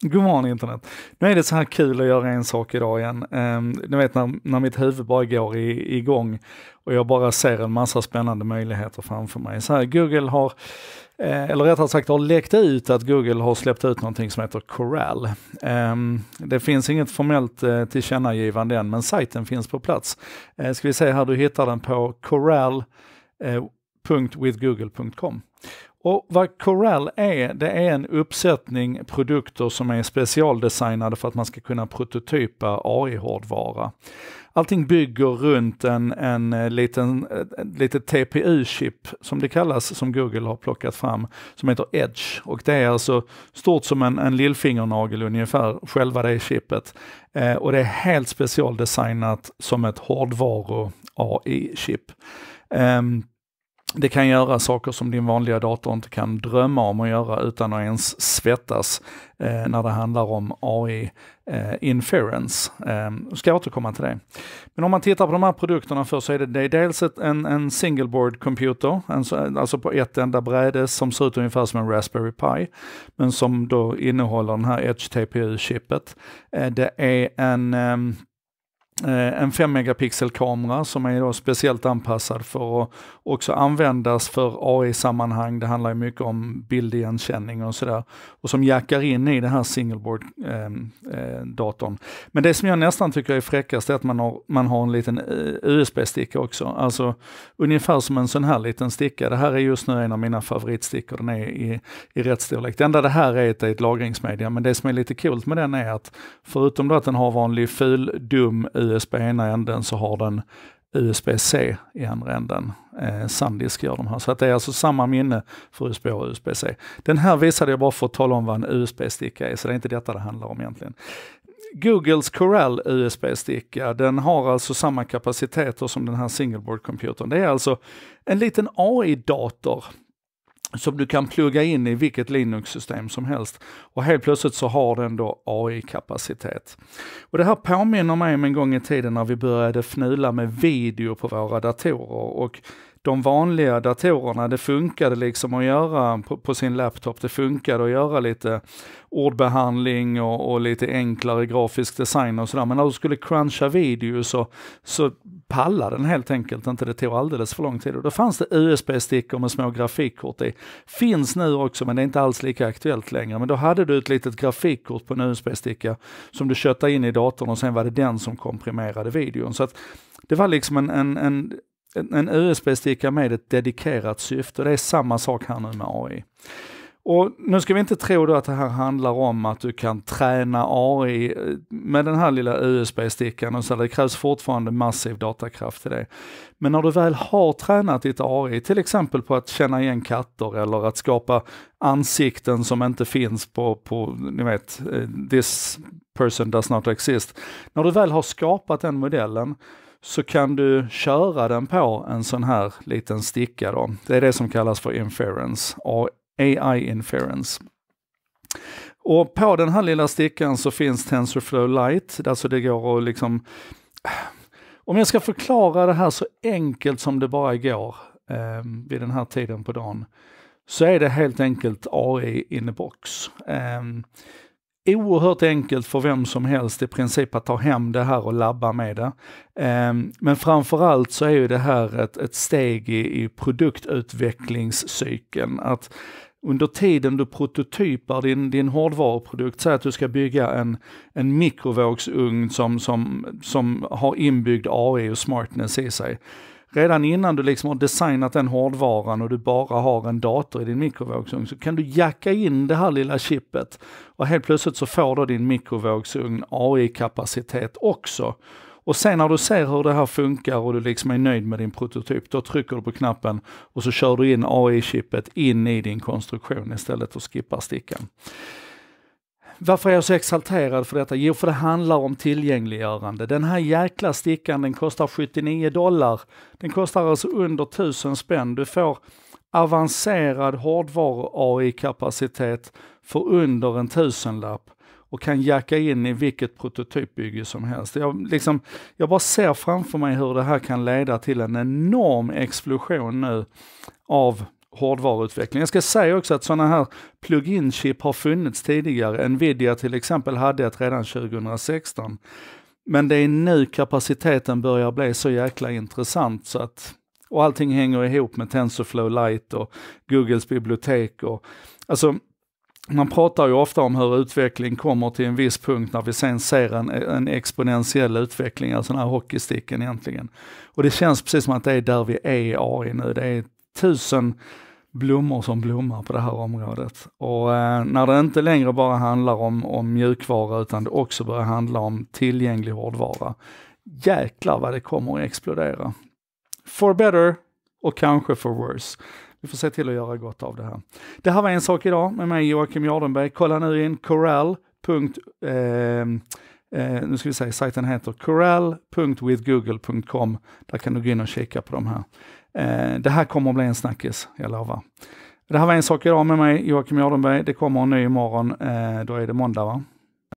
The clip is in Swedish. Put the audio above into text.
God morgon internet. Nu är det så här kul att göra en sak idag igen. Um, ni vet när, när mitt huvud bara går i, igång och jag bara ser en massa spännande möjligheter framför mig. Så här, Google har, eh, eller rättare sagt har läckt ut att Google har släppt ut någonting som heter Corral. Um, ehm, det finns inget formellt eh, tillkännagivande än, men sajten finns på plats. Eh, ska vi se här, du hittar den på corral.withgoogle.com. Eh, och vad Corel är, det är en uppsättning produkter som är specialdesignade för att man ska kunna prototypa AI-hårdvara. Allting bygger runt en, en eh, liten, eh, litet TPU-chip som det kallas, som Google har plockat fram, som heter Edge. Och det är alltså stort som en, en lillfingernagel ungefär, själva det chippet. Eh, och det är helt specialdesignat som ett hårdvaru-AI-chip. Um, ehm, det kan göra saker som din vanliga dator inte kan drömma om att göra utan att ens svettas eh, när det handlar om AI eh, inference. Eh, jag ska återkomma till det. Men om man tittar på de här produkterna först så är det, det är dels ett, en, en single board computer, en, alltså på ett enda bräde som ser ut ungefär som en Raspberry Pi, men som då innehåller den här Edge TPU-chippet. Eh, det är en ehm, Eh, en 5 megapixel-kamera som är speciellt anpassad för att också användas för AI-sammanhang. Det handlar mycket om bildigenkänning och sådär. Och som jackar in i den här singleboard-datorn. Ehm, eh, Men det som jag nästan tycker är fräckast är att man har, man har en liten eh, USB-sticka också. Alltså ungefär som en sån här liten sticka. Det här är just nu en av mina favoritstickor. Den är i, i rätt storlek. Det enda det här är det är ett lagringsmedia. Men det som är lite coolt med den är att förutom att den har vanlig ful, dum USB ena änden så har den USB-C i andra änden. Eh, Sandisk gör de här. Så att det är alltså samma minne för USB och USB-C. Den här visade jag bara för att tala om vad en USB-sticka är, så det är inte detta det handlar om egentligen. Googles Corel USB-sticka, den har alltså samma kapaciteter som den här singleboard-computern. Det är alltså en liten AI-dator som du kan plugga in i vilket Linux-system som helst. Och helt plötsligt så har den då AI-kapacitet. Och Det här påminner mig om en gång i tiden när vi började fnula med video på våra datorer och de vanliga datorerna, det funkade liksom att göra på, på sin laptop, det funkade att göra lite ordbehandling och, och lite enklare grafisk design och sådär. Men när du skulle cruncha video så, så pallade den helt enkelt inte, det tog alldeles för lång tid. Och då fanns det USB-stickor med små grafikkort i. Finns nu också men det är inte alls lika aktuellt längre. Men då hade du ett litet grafikkort på en USB-sticka som du köttade in i datorn och sen var det den som komprimerade videon. Så att det var liksom en, en, en en USB-sticka med ett dedikerat syfte. Det är samma sak här nu med AI. Och nu ska vi inte tro då att det här handlar om att du kan träna AI eh, med den här lilla USB-stickan och så det krävs fortfarande massiv datakraft till det. Men när du väl har tränat ditt AI, till exempel på att känna igen katter eller att skapa ansikten som inte finns på, på ni vet, eh, this person does not exist. När du väl har skapat den modellen så kan du köra den på en sån här liten sticka. Då. Det är det som kallas för inference, AI inference. Och på den här lilla stickan så finns TensorFlow Lite, alltså det går att liksom... Om jag ska förklara det här så enkelt som det bara går eh, vid den här tiden på dagen, så är det helt enkelt AI in the box. Eh, oerhört enkelt för vem som helst i princip att ta hem det här och labba med det. Ehm, men framförallt så är ju det här ett, ett steg i, i produktutvecklingscykeln. Att under tiden du prototypar din, din hårdvaruprodukt, säg att du ska bygga en, en mikrovågsugn som, som, som har inbyggd AI och smartness i sig redan innan du liksom har designat den hårdvaran och du bara har en dator i din mikrovågsugn så kan du jacka in det här lilla chippet och helt plötsligt så får då din mikrovågsugn AI-kapacitet också. Och sen när du ser hur det här funkar och du liksom är nöjd med din prototyp, då trycker du på knappen och så kör du in AI-chippet in i din konstruktion istället och skippar stickan. Varför är jag så exalterad för detta? Jo, för det handlar om tillgängliggörande. Den här jäkla stickan, den kostar 79 dollar. Den kostar alltså under 1000 spänn. Du får avancerad hårdvaru-AI-kapacitet för under en tusenlapp och kan jacka in i vilket prototypbygge som helst. Jag, liksom, jag bara ser framför mig hur det här kan leda till en enorm explosion nu av hårdvaruutveckling. Jag ska säga också att sådana här plug-in chip har funnits tidigare. Nvidia till exempel hade ett redan 2016. Men det är nu kapaciteten börjar bli så jäkla intressant så att, och allting hänger ihop med Tensorflow Lite och Googles bibliotek och, alltså man pratar ju ofta om hur utveckling kommer till en viss punkt när vi sen ser en, en exponentiell utveckling, alltså den här hockeysticken egentligen. Och det känns precis som att det är där vi är i AI nu. Det är tusen blommor som blommar på det här området. Och eh, när det inte längre bara handlar om, om mjukvara utan det också börjar handla om tillgänglig hårdvara. Jäklar vad det kommer att explodera. For better och kanske for worse. Vi får se till att göra gott av det här. Det här var en sak idag med mig Joakim Jardenberg. Kolla nu in Corel. eh, Eh, nu ska vi säga, sajten heter corel.withgoogle.com. Där kan du gå in och kika på de här. Eh, det här kommer att bli en snackis, jag lovar. Det här var en sak idag med mig, Joakim Jardenberg. Det kommer en ny imorgon. Eh, då är det måndag va?